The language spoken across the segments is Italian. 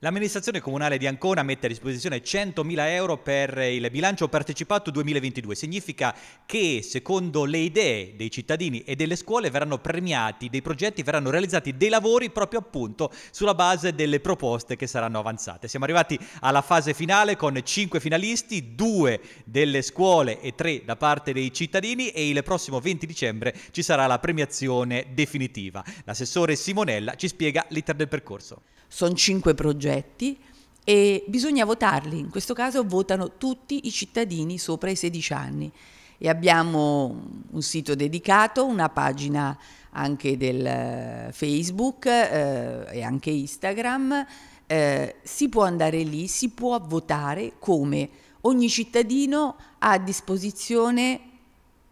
L'amministrazione comunale di Ancona mette a disposizione 100.000 euro per il bilancio partecipato 2022. Significa che, secondo le idee dei cittadini e delle scuole, verranno premiati dei progetti, verranno realizzati dei lavori proprio appunto sulla base delle proposte che saranno avanzate. Siamo arrivati alla fase finale con 5 finalisti, 2 delle scuole e 3 da parte dei cittadini e il prossimo 20 dicembre ci sarà la premiazione definitiva. L'assessore Simonella ci spiega l'iter del percorso. Sono 5 progetti progetti e bisogna votarli. In questo caso votano tutti i cittadini sopra i 16 anni e abbiamo un sito dedicato, una pagina anche del eh, Facebook eh, e anche Instagram. Eh, si può andare lì, si può votare come ogni cittadino ha a disposizione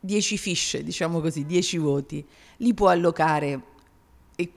10 fiche, diciamo così, 10 voti. Li può allocare e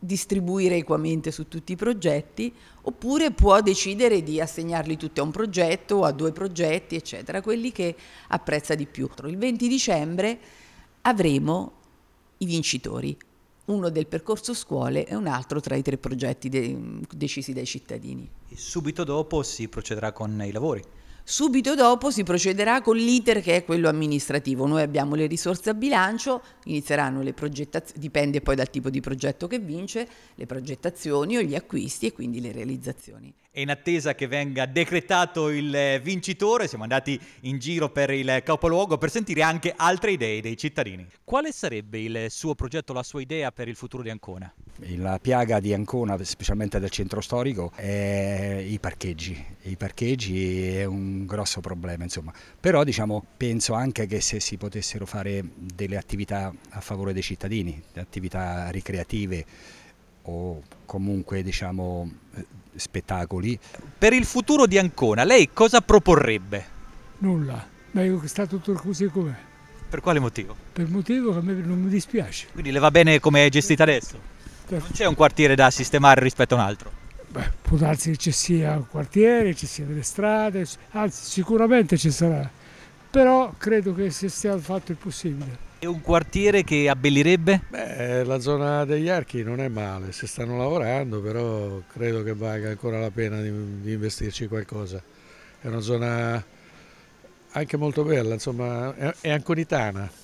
distribuire equamente su tutti i progetti, oppure può decidere di assegnarli tutti a un progetto o a due progetti, eccetera, quelli che apprezza di più. Il 20 dicembre avremo i vincitori, uno del percorso scuole e un altro tra i tre progetti de- decisi dai cittadini. E subito dopo si procederà con i lavori. Subito dopo si procederà con l'iter che è quello amministrativo. Noi abbiamo le risorse a bilancio, inizieranno le progettazioni, dipende poi dal tipo di progetto che vince, le progettazioni o gli acquisti e quindi le realizzazioni. E in attesa che venga decretato il vincitore, siamo andati in giro per il capoluogo per sentire anche altre idee dei cittadini. Quale sarebbe il suo progetto, la sua idea per il futuro di Ancona? La piaga di Ancona, specialmente del centro storico, è i parcheggi. I parcheggi è un grosso problema, insomma. Però diciamo, penso anche che se si potessero fare delle attività a favore dei cittadini, attività ricreative o comunque diciamo, spettacoli. Per il futuro di Ancona, lei cosa proporrebbe? Nulla, meglio che sta tutto così com'è. Per quale motivo? Per motivo che a me non mi dispiace. Quindi le va bene come è gestita adesso? Certo. Non c'è un quartiere da sistemare rispetto a un altro? Beh, può darsi che ci sia un quartiere, ci siano delle strade, anzi sicuramente ci sarà, però credo che si stia fatto il possibile. E un quartiere che abbellirebbe? Beh, la zona degli archi non è male, si stanno lavorando, però credo che valga ancora la pena di, di investirci qualcosa. È una zona anche molto bella, insomma, è, è anconitana.